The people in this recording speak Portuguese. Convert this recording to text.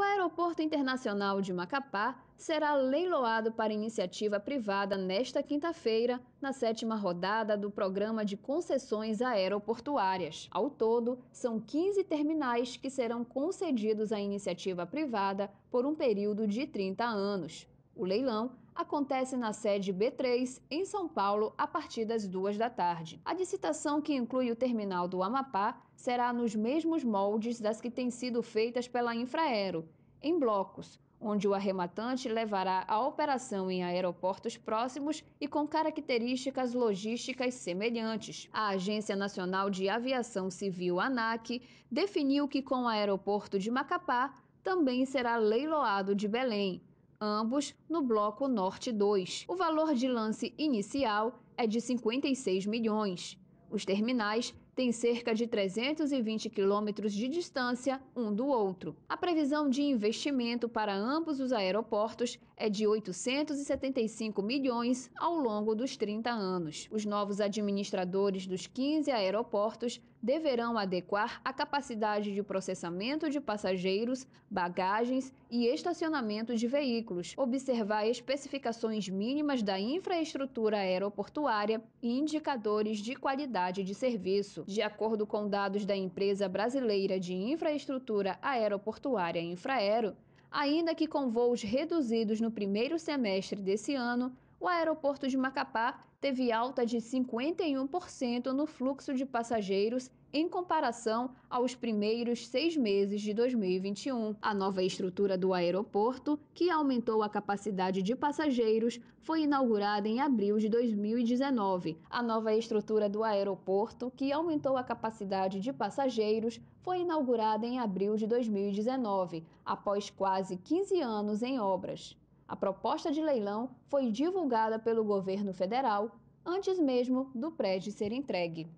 O Aeroporto Internacional de Macapá será leiloado para iniciativa privada nesta quinta-feira, na sétima rodada do Programa de Concessões Aeroportuárias. Ao todo, são 15 terminais que serão concedidos à iniciativa privada por um período de 30 anos. O leilão acontece na sede B3, em São Paulo, a partir das duas da tarde. A licitação, que inclui o terminal do Amapá, será nos mesmos moldes das que têm sido feitas pela Infraero, em blocos, onde o arrematante levará a operação em aeroportos próximos e com características logísticas semelhantes. A Agência Nacional de Aviação Civil, ANAC, definiu que com o aeroporto de Macapá também será leiloado de Belém ambos no Bloco Norte 2. O valor de lance inicial é de 56 milhões. Os terminais têm cerca de 320 quilômetros de distância um do outro. A previsão de investimento para ambos os aeroportos é de 875 milhões ao longo dos 30 anos. Os novos administradores dos 15 aeroportos deverão adequar a capacidade de processamento de passageiros, bagagens e estacionamento de veículos, observar especificações mínimas da infraestrutura aeroportuária e indicadores de qualidade de serviço isso, de acordo com dados da empresa brasileira de infraestrutura aeroportuária Infraero, ainda que com voos reduzidos no primeiro semestre desse ano, o aeroporto de Macapá teve alta de 51% no fluxo de passageiros em comparação aos primeiros seis meses de 2021. A nova estrutura do aeroporto, que aumentou a capacidade de passageiros, foi inaugurada em abril de 2019. A nova estrutura do aeroporto, que aumentou a capacidade de passageiros, foi inaugurada em abril de 2019, após quase 15 anos em obras. A proposta de leilão foi divulgada pelo governo federal antes mesmo do prédio ser entregue.